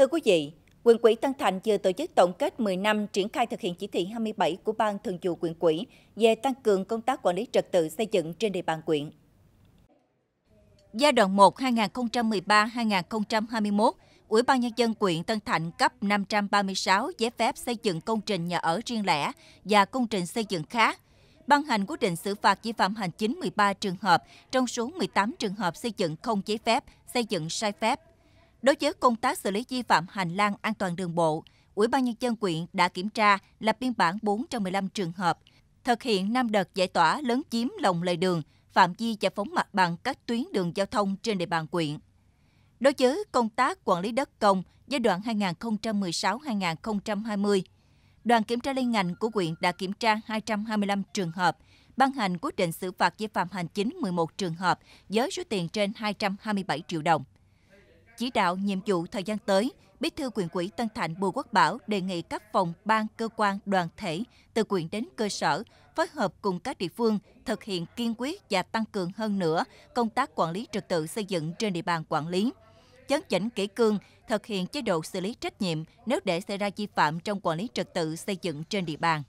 Thưa quý vị, quyền quỹ Tân Thành vừa tổ chức tổng kết 10 năm triển khai thực hiện chỉ thị 27 của Ban Thường vụ quyền quỹ về tăng cường công tác quản lý trật tự xây dựng trên địa bàn quyện. Giai đoạn 1 2013-2021, Ủy ban Nhân dân quyện Tân Thạnh cấp 536 giấy phép xây dựng công trình nhà ở riêng lẻ và công trình xây dựng khác, ban hành quyết định xử phạt vi phạm hành chính 13 trường hợp, trong số 18 trường hợp xây dựng không giấy phép, xây dựng sai phép, Đối với công tác xử lý vi phạm hành lang an toàn đường bộ, Ủy ban Nhân dân quyện đã kiểm tra lập biên bản 415 trường hợp, thực hiện 5 đợt giải tỏa lớn chiếm lòng lề đường, phạm vi giải phóng mặt bằng các tuyến đường giao thông trên địa bàn quyện. Đối với công tác quản lý đất công giai đoạn 2016-2020, đoàn kiểm tra liên ngành của quyện đã kiểm tra 225 trường hợp, ban hành quyết định xử phạt vi phạm hành chính 11 trường hợp với số tiền trên 227 triệu đồng. Chỉ đạo nhiệm vụ thời gian tới, Bí thư quyền quỹ Tân Thạnh Bùi Quốc Bảo đề nghị các phòng, ban, cơ quan, đoàn thể, từ quyện đến cơ sở, phối hợp cùng các địa phương thực hiện kiên quyết và tăng cường hơn nữa công tác quản lý trật tự xây dựng trên địa bàn quản lý. Chấn chỉnh kỹ cương, thực hiện chế độ xử lý trách nhiệm nếu để xảy ra vi phạm trong quản lý trật tự xây dựng trên địa bàn.